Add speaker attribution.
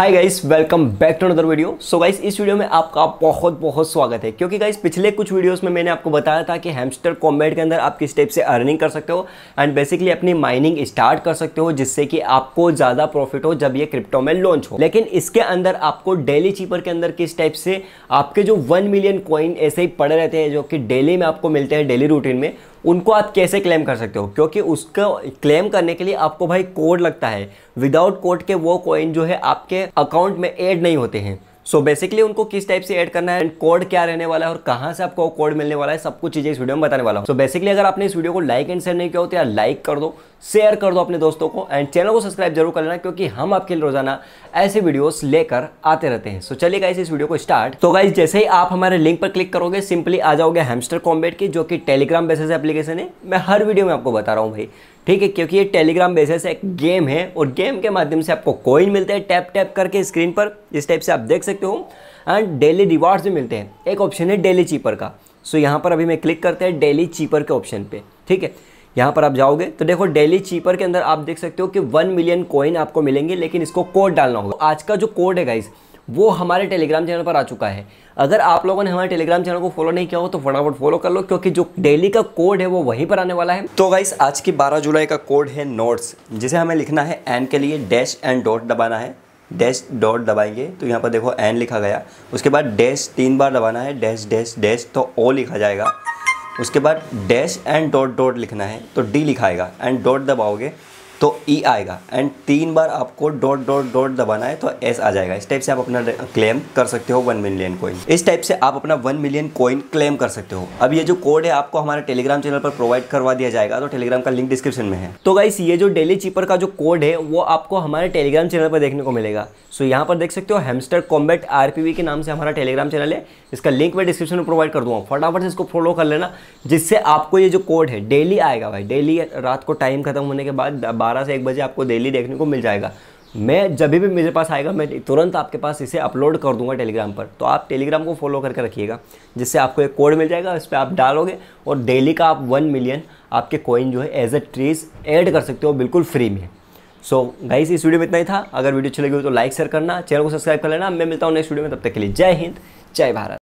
Speaker 1: hi guys welcome back to another video so guys इस video में आपका बहुत बहुत स्वागत है क्योंकि गाइस पिछले कुछ वीडियोस में मैंने आपको बताया था कि हैमस्टर कॉम्बैट के अंदर आप किस टाइप से अर्निंग कर सकते हो एंड बेसिकली अपनी माइनिंग स्टार्ट कर सकते हो जिससे कि आपको ज़्यादा प्रॉफिट हो जब ये क्रिप्टो में लॉन्च हो लेकिन इसके अंदर आपको डेली चीपर के अंदर किस टाइप से आपके जो वन मिलियन कॉइन ऐसे ही पड़े रहते हैं जो कि डेली में आपको मिलते हैं डेली रूटीन में उनको आप कैसे क्लेम कर सकते हो क्योंकि उसका क्लेम करने के लिए आपको भाई कोड लगता है विदाउट कोड के वो कॉइन जो है आपके अकाउंट में ऐड नहीं होते हैं सो so बेसिकली उनको किस टाइप से ऐड करना है एंड कोड क्या रहने वाला है और कहां से आपको कोड मिलने वाला है सब कुछ चीजें इस वीडियो में बताने वाला हूं सो बेसिकली अगर आपने इस वीडियो को लाइक एंड शेयर नहीं किया हो तो यार लाइक कर दो शेयर कर दो अपने दोस्तों को एंड चैनल को सब्सक्राइब जरूर कर लेना क्योंकि हम आपके लिए रोजाना ऐसे वीडियोस लेकर आते रहते हैं सो so, चलिए गाइस इस वीडियो को स्टार्ट तो गाइस जैसे ही आप हमारे लिंक पर क्लिक करोगे सिंपली आ जाओगे हेमस्टर कॉम्बेट की जो कि टेलीग्राम बेसिस एप्लीकेशन है मैं हर वीडियो में आपको बता रहा हूँ भाई ठीक है क्योंकि ये टेलीग्राम बेसिस एक गेम है और गेम के माध्यम से आपको कॉइन मिलते हैं टैप टैप करके स्क्रीन पर इस टाइप से आप देख सकते हो एंड डेली रिवार्ड्स भी मिलते हैं एक ऑप्शन है डेली चीपर का सो यहाँ पर अभी मैं क्लिक करते हैं डेली चीपर के ऑप्शन पर ठीक है यहाँ पर आप जाओगे तो देखो डेली चीपर के अंदर आप देख सकते हो कि वन मिलियन कॉइन आपको मिलेंगे लेकिन इसको कोड डालना होगा आज का जो कोड है गाइज वो हमारे टेलीग्राम चैनल पर आ चुका है अगर आप लोगों ने हमारे टेलीग्राम चैनल को फॉलो नहीं किया हो तो फटाफट फॉलो कर लो क्योंकि जो डेली का कोड है वो वहीं पर आने वाला है तो गाइस आज की 12 जुलाई का कोड है नोट्स जिसे हमें लिखना है एन के लिए डैश एंड डॉट दबाना है डैश डॉट दबाएंगे तो यहाँ पर देखो एन लिखा गया उसके बाद डैश तीन बार दबाना है डैश डैश डैश तो ओ लिखा जाएगा उसके बाद डैश एंड डॉट डॉट लिखना है तो डी लिखाएगा एंड डॉट दबाओगे तो ई e आएगा एंड तीन बार आपको डॉट डॉट डॉट दबाना है तो एस आ जाएगा इस टाइप से आप अपना क्लेम कर सकते हो वन मिलियन कॉइन इस टाइप से आप अपना वन मिलियन कॉइन क्लेम कर सकते हो अब ये जो कोड है आपको हमारे टेलीग्राम चैनल पर प्रोवाइड करवा दिया जाएगा तो टेलीग्राम का लिंक डिस्क्रिप्शन में है तो गाइस ये जो डेली चीपर का जो कोड है वो आपको हमारे टेलीग्राम चैनल पर देखने को मिलेगा सो यहाँ पर देख सकते हो हेमस्टर कॉम्बेट आर के नाम से हमारा टेलीग्राम चैनल है इसका लिंक मैं डिस्क्रिप्शन में प्रोवाइड कर दूँगा फटाफट से इसको फॉलो कर लेना जिससे आपको ये जो कोड है डेली आएगा भाई डेली रात को टाइम खत्म होने के बाद बारह से एक बजे आपको डेली देखने को मिल जाएगा मैं जब भी मेरे पास आएगा मैं तुरंत आपके पास इसे अपलोड कर दूंगा टेलीग्राम पर तो आप टेलीग्राम को फॉलो करके रखिएगा जिससे आपको एक कोड मिल जाएगा इस पर आप डालोगे और डेली का आप वन मिलियन आपके कोइन जो है एज ए ट्रीज ऐड कर सकते हो बिल्कुल फ्री में सो गाइस इस वीडियो में इतना ही था अगर वीडियो अच्छी लगी हो तो लाइक शेयर करना चैनल को सब्सक्राइब कर लेना मैं मिलता हूँ नेक्स्ट वीडियो में तब तक के लिए जय हिंद जय भारत